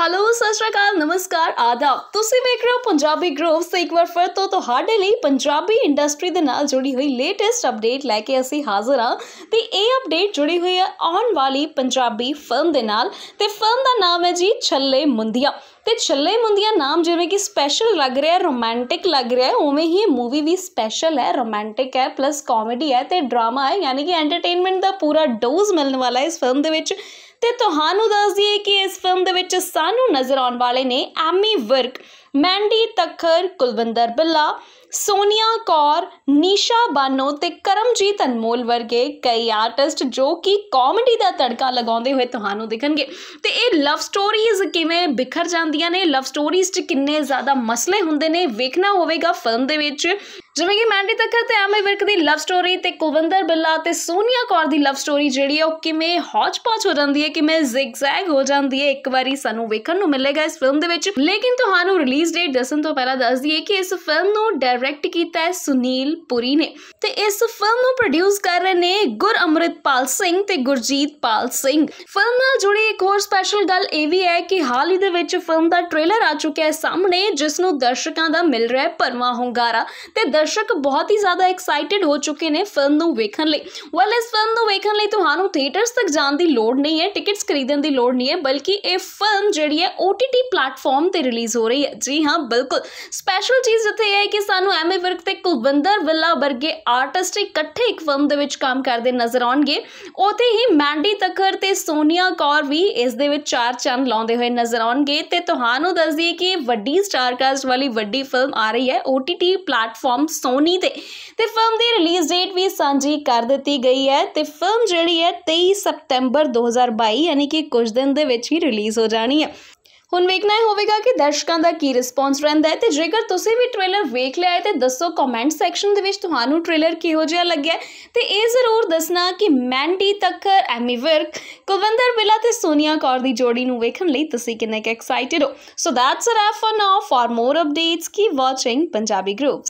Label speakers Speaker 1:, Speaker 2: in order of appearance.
Speaker 1: hello ਸਤਿ ਸ਼੍ਰੀ ਅਕਾਲ ਨਮਸਕਾਰ ਆਦਾਬ ਤੁਸੀਂ ਵੇਖ ਰਹੇ ਹੋ ਪੰਜਾਬੀ ਗਰੋਵ ਸੇ ਇੱਕ ਵਾਰ ਫਿਰ ਤੋਂ ਤੁਹਾਡੇ ਲਈ ਪੰਜਾਬੀ ਇੰਡਸਟਰੀ ਦੇ ਨਾਲ ਜੁੜੀ ਹੋਈ ਲੇਟੈਸਟ ਅਪਡੇਟ ਲੈ ਕੇ ਅਸੀਂ ਹਾਜ਼ਰ ਹਾਂ ਤੇ ਇਹ ਅਪਡੇਟ ਜੁੜੀ ਹੋਈ ਹੈ ਆਉਣ ਵਾਲੀ ਪੰਜਾਬੀ ਫਿਲਮ ਦੇ ਨਾਲ ਤੇ ਫਿਲਮ ਦਾ ਨਾਮ ਹੈ ਜੀ ਛੱਲੇ ਮੁੰਦੀਆਂ ਤੇ ਛੱਲੇ ਮੁੰਦੀਆਂ ਨਾਮ ਜਿਵੇਂ ਕਿ ਸਪੈਸ਼ਲ ਲੱਗ ਰਿਹਾ ਹੈ ਰੋਮਾਂਟਿਕ ਲੱਗ ਰਿਹਾ ਹੈ ਉਵੇਂ ਹੀ ਮੂਵੀ ਵੀ ਸਪੈਸ਼ਲ ਹੈ ਰੋਮਾਂਟਿਕ ਹੈ ਪਲੱਸ ਕਾਮੇਡੀ ਹੈ ਤੇ ਡਰਾਮਾ ਹੈ ਯਾਨੀ ਕਿ ਐਂਟਰਟੇਨਮੈਂਟ ਦਾ ਪੂਰਾ ਡੋਜ਼ ਮਿਲਣ ਵਾਲਾ ਹੈ ਇਸ ਫਿਲਮ ਦੇ ਵਿੱਚ ਤੇ ਤੁਹਾਨੂੰ ਦੱਸ ਦਈਏ ਕਿ ਇਸ ਫਿਲਮ ਦੇ ਵਿੱਚ ਸਾਨੂੰ ਨਜ਼ਰ ਆਉਣ ਵਾਲੇ ਨੇ ਐਮੀ ਵਰਕ ਮੈਂਡੀ ਤਖਰ ਕੁਲਵਿੰਦਰ ਬੱਲਾ ਸੋਨੀਆ ਕੌਰ ਨੀਸ਼ਾ ਬਾਨੋ ਤੇ ਕਰਮਜੀਤ ਅਨਮੋਲ ਵਰਗੇ ਕਈ ਆਰਟਿਸਟ ਜੋ ਕਿ ਕਾਮੇਡੀ ਦਾ ਤੜਕਾ ਲਗਾਉਂਦੇ ਹੋਏ ਤੁਹਾਨੂੰ ਦਿਖਣਗੇ ਤੇ ਇਹ ਲਵ ਸਟੋਰੀਜ਼ ਕਿਵੇਂ ਬਿਖਰ ਜਾਂਦੀਆਂ ਨੇ ਲਵ ਸਟੋਰੀਜ਼ 'ਚ ਕਿੰਨੇ ਜ਼ਿਆਦਾ ਮਸਲੇ ਹੁੰਦੇ ਨੇ ਵੇਖਣਾ ਹੋਵੇਗਾ ਫਿਲਮ ਦੇ ਵਿੱਚ ਜਿਵੇਂ ਕਿ ਮੈਂਡੀ ਤੱਕਰ ਤੇ ਐਮੇ ਵਿਰਕ ਦੀ ਲਵ ਸਟੋਰੀ ਤੇ ਕੁਲਵਿੰਦਰ ਬਿੱਲਾ ਤੇ ਸੋਨੀਆ ਕੌਰ ਦੀ ਲਵ ਸਟੋਰੀ ਜਿਹੜੀ ਹੈ ਉਹ ਕਿਵੇਂ ਹੌਜ-ਪੌਜ ਹੋ ਜਾਂਦੀ ਹੈ ਕਿਵੇਂ ਜ਼ਿਗਜ਼ੈਗ ਹੋ ਜਾਂਦੀ ਹੈ ਇੱਕ ਵਾਰੀ ਸਾਨੂੰ ਵੇਖਣ ਨੂੰ ਮਿਲੇਗਾ ਇਸ ਫਿਲਮ ਦੇ ਵਿੱਚ ਲੇਕਿਨ ਤੁਹਾਨੂੰ ਰਿਲੀਜ਼ ਡੇਟ ਦੱਸਣ ਤੋਂ ਪਹਿਲਾਂ ਦੱਸ ਦਈਏ ਕਿ ਇਸ ਫਿਲਮ ਨੂੰ ਡਾਇਰੈਕਟ ਕੀਤਾ ਹੈ ਸੁਨੀਲ ਪੁਰੀ ਨੇ ਤੇ ਇਸ ਫਿਲਮ ਨੂੰ ਪ੍ਰੋਡਿਊਸ ਕਰ ਰਹੇ ਨੇ ਗੁਰ ਅਮਰਿਤਪਾਲ ਸਿੰਘ ਤੇ ਗੁਰਜੀਤ ਪਾਲ ਸਿੰਘ ਫਿਲਮ ਨਾਲ ਜੁੜੀ ਇੱਕ ਹੋਰ ਸਪੈਸ਼ਲ ਗੱਲ ਇਹ ਵੀ ਹੈ ਕਿ ਹਾਲ ਹੀ ਦੇ ਵਿੱਚ ਫਿਲਮ ਦਾ ਟ੍ਰੇਲਰ ਆ ਚੁੱਕਿਆ ਹੈ ਸਾਹਮਣੇ ਜਿਸ ਨੂੰ ਦਰਸ਼ਕਾਂ ਦਾ ਮਿਲ ਰਿਹਾ ਹੈ ਪਰਮਾ ਹੁੰਗਾਰਾ ਤੇ ਦਰਸ਼ਕ ਬਹੁਤ ਹੀ ਜ਼ਿਆਦਾ ਐਕਸਾਈਟਿਡ ਹੋ ਚੁੱਕੇ ਨੇ ਫਿਲਮ ਨੂੰ ਵੇਖਣ ਲਈ ਵੈਲ ਇਸ ਫਿਲਮ ਨੂੰ ਵੇਖਣ ਲਈ ਤੁਹਾਨੂੰ ਥੀਏਟਰਸ ਤੱਕ ਜਾਣ ਦੀ ਲੋੜ ਨਹੀਂ ਹੈ ਟਿਕਟਸ ਖਰੀਦਣ ਦੀ ਲੋੜ ਨਹੀਂ ਹੈ ਬਲਕਿ ਇਹ ਫਿਲਮ ਜਿਹੜੀ ਹੈ OTT ਪਲੇਟਫਾਰਮ ਤੇ ਰਿਲੀਜ਼ ਹੋ ਰਹੀ ਹੈ ਜੀ ਹਾਂ ਬਿਲਕੁਲ ਸਪੈਸ਼ਲ ਚੀਜ਼ ਇੱਥੇ ਹੈ ਕਿ ਸਾਨੂੰ ਐਮਏ ਵਰਕ ਤੇ ਕੁਲਵਿੰਦਰ ਵਿੱਲਾ ਵਰਗੇ ਆਰਟਿਸਟ ਇਕੱਠੇ ਇੱਕ ਫਿਲਮ ਦੇ ਵਿੱਚ ਕੰਮ ਕਰਦੇ ਨਜ਼ਰ ਆਉਣਗੇ ਉਥੇ ਹੀ ਮੈਂਡੀ ਤਖਰ ਤੇ ਸੋਨੀਆ ਕੌਰ ਵੀ ਇਸ ਦੇ ਵਿੱਚ ਚਾਰ ਚੰਨ ਲਾਉਂਦੇ ਹੋਏ ਨਜ਼ਰ ਆਉਣਗੇ ਤੇ ਤੁਹਾਨੂੰ ਦੱਸ ਦਈਏ ਕਿ ਵੱਡੀ ਸਟਾਰ ਕਾਸਟ ਵਾਲੀ ਵੱਡੀ ਫਿਲਮ ਆ ਰਹੀ ਹੈ OTT ਪਲੇਟਫਾਰਮ ਸੋਨੀ ਤੇ ਤੇ ਫਿਲਮ ਦੀ ਰਿਲੀਜ਼ ਡੇਟ ਵੀ ਸਾਂਝੀ ਕਰ ਦਿੱਤੀ ਗਈ ਹੈ ਤੇ ਫਿਲਮ ਜਿਹੜੀ ਹੈ 23 ਸਪਟੈਂਬਰ 2022 ਯਾਨੀ ਕਿ ਕੁਝ ਦਿਨ ਦੇ ਵਿੱਚ ਹੀ ਰਿਲੀਜ਼ ਹੋ ਜਾਣੀ ਹੈ ਹੁਣ ਵੇਖਣਾ ਹੋਵੇਗਾ ਕਿ ਦਰਸ਼ਕਾਂ ਦਾ ਕੀ ਰਿਸਪੌਂਸ ਰਹਿੰਦਾ ਹੈ ਤੇ ਜੇਕਰ ਤੁਸੀਂ ਵੀ ਟ੍ਰੇਲਰ ਵੇਖ ਲਿਆ ਹੈ ਤੇ ਦੱਸੋ ਕਮੈਂਟ ਸੈਕਸ਼ਨ ਦੇ ਵਿੱਚ ਤੁਹਾਨੂੰ ਟ੍ਰੇਲਰ ਕਿਹੋ ਜਿਹਾ ਲੱਗਿਆ ਤੇ ਇਹ ਜ਼ਰੂਰ ਦੱਸਣਾ ਕਿ ਮੈਂਡੀ ਤੱਕਰ ਐਮੀ ਵਰਕ ਕੁਲਵੰਦਰ ਬਿਲਾ ਤੇ ਸੋਨੀਆ ਕੌਰ ਦੀ ਜੋੜੀ ਨੂੰ ਵੇਖਣ ਲਈ ਤੁਸੀਂ ਕਿੰਨੇ ਕੁ ਐਕਸਾਈਟਿਡ ਹੋ so that's it for now for more updates keep watching Punjabi group